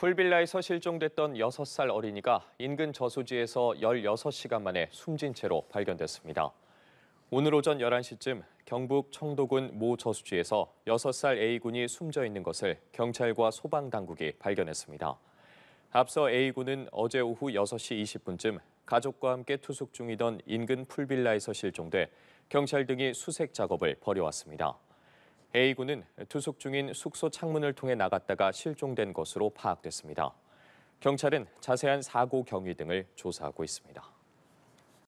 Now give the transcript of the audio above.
풀빌라에서 실종됐던 6살 어린이가 인근 저수지에서 16시간 만에 숨진 채로 발견됐습니다. 오늘 오전 11시쯤 경북 청도군 모 저수지에서 6살 A군이 숨져 있는 것을 경찰과 소방당국이 발견했습니다. 앞서 A군은 어제 오후 6시 20분쯤 가족과 함께 투숙 중이던 인근 풀빌라에서 실종돼 경찰 등이 수색 작업을 벌여왔습니다. A군은 투숙 중인 숙소 창문을 통해 나갔다가 실종된 것으로 파악됐습니다. 경찰은 자세한 사고 경위 등을 조사하고 있습니다.